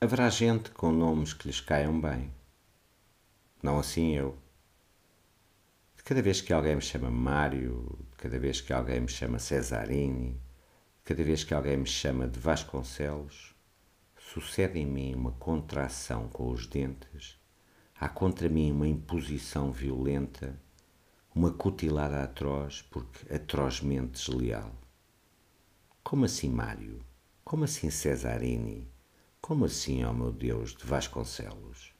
Haverá gente com nomes que lhes caiam bem. Não assim eu. De cada vez que alguém me chama Mário, de cada vez que alguém me chama Cesarini, de cada vez que alguém me chama de Vasconcelos, sucede em mim uma contração com os dentes, há contra mim uma imposição violenta, uma cutilada atroz, porque atrozmente desleal. Como assim Mário? Como assim Cesarini? Como assim, ó oh meu Deus, de Vasconcelos?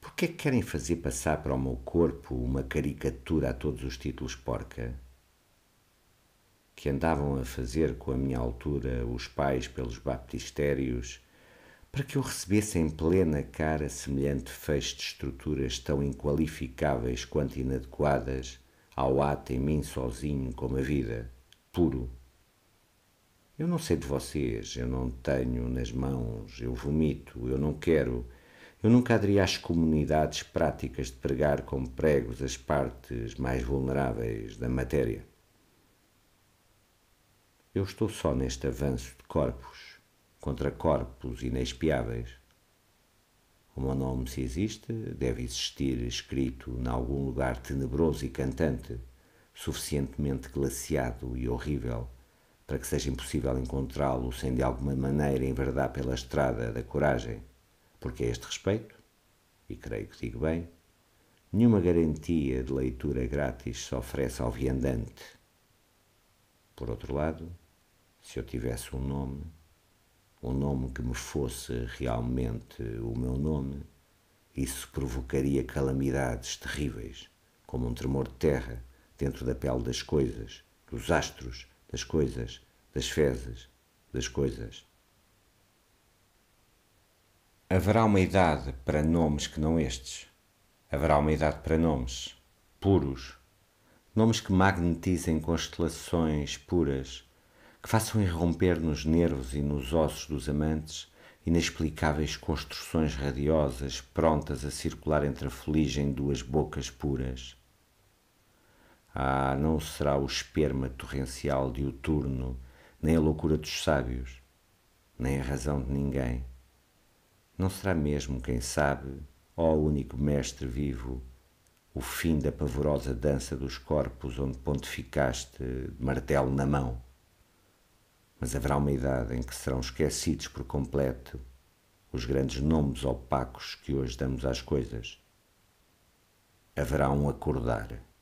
Por que é que querem fazer passar para o meu corpo uma caricatura a todos os títulos porca? Que andavam a fazer com a minha altura os pais pelos baptistérios para que eu recebesse em plena cara semelhante fecho de estruturas tão inqualificáveis quanto inadequadas ao ato em mim sozinho como a vida, puro eu não sei de vocês, eu não tenho nas mãos, eu vomito, eu não quero. Eu nunca aderi às comunidades práticas de pregar com pregos as partes mais vulneráveis da matéria. Eu estou só neste avanço de corpos contra corpos inexpiáveis. O meu nome, se existe, deve existir escrito em algum lugar tenebroso e cantante, suficientemente glaciado e horrível para que seja impossível encontrá-lo sem de alguma maneira enverdar pela estrada da coragem, porque a é este respeito, e creio que digo bem, nenhuma garantia de leitura grátis se oferece ao viandante. Por outro lado, se eu tivesse um nome, um nome que me fosse realmente o meu nome, isso provocaria calamidades terríveis, como um tremor de terra dentro da pele das coisas, dos astros, das coisas, das fezes, das coisas. Haverá uma idade para nomes que não estes. Haverá uma idade para nomes puros, nomes que magnetizem constelações puras, que façam irromper nos nervos e nos ossos dos amantes inexplicáveis construções radiosas prontas a circular entre a fuligem duas bocas puras. Ah, não será o esperma torrencial de diuturno, nem a loucura dos sábios, nem a razão de ninguém. Não será mesmo, quem sabe, ó único mestre vivo, o fim da pavorosa dança dos corpos onde pontificaste martelo na mão. Mas haverá uma idade em que serão esquecidos por completo os grandes nomes opacos que hoje damos às coisas. Haverá um acordar.